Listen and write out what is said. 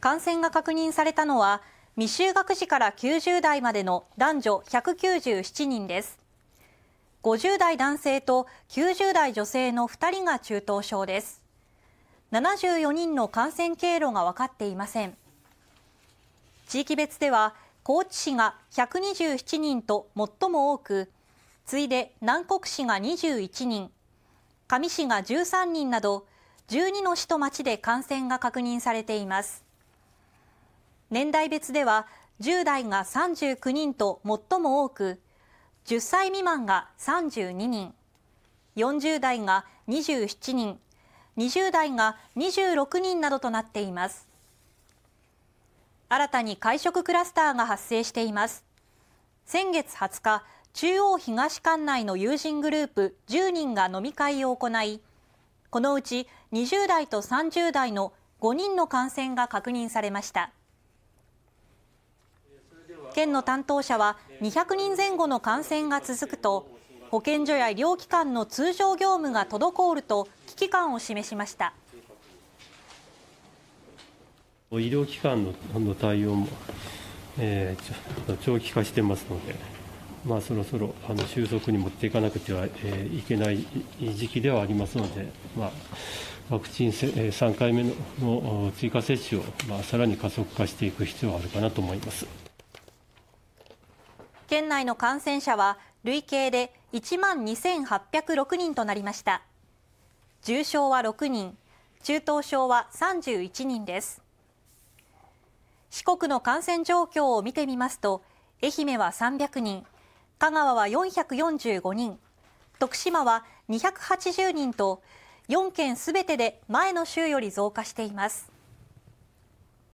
感染が確認されたのは未就学児から90代までの男女197人です50代男性と90代女性の2人が中等症です74人の感染経路が分かっていません地域別では高知市が127人と最も多く次いで南国市が21人上市が13人など12の市と町で感染が確認されています年代別では10代が39人と最も多く10歳未満が32人40代が27人20代が26人などとなっています新たに会食クラスターが発生しています先月20日中央東館内の友人グループ10人が飲み会を行いこのうち20代と30代の5人の感染が確認されました。県の担当者は200人前後の感染が続くと保健所や医療機関の通常業務が滞ると危機感を示しました医療機関の対応も、えー、長期化してますので、まあ、そろそろあの収束に持っていかなくては、えー、いけない時期ではありますので、まあ、ワクチン3回目の追加接種を、まあ、さらに加速化していく必要があるかなと思います。県内の感染者は累計で1万2806人となりました重症は6人中等症は31人です四国の感染状況を見てみますと愛媛は300人香川は445人徳島は280人と4県すべてで前の週より増加しています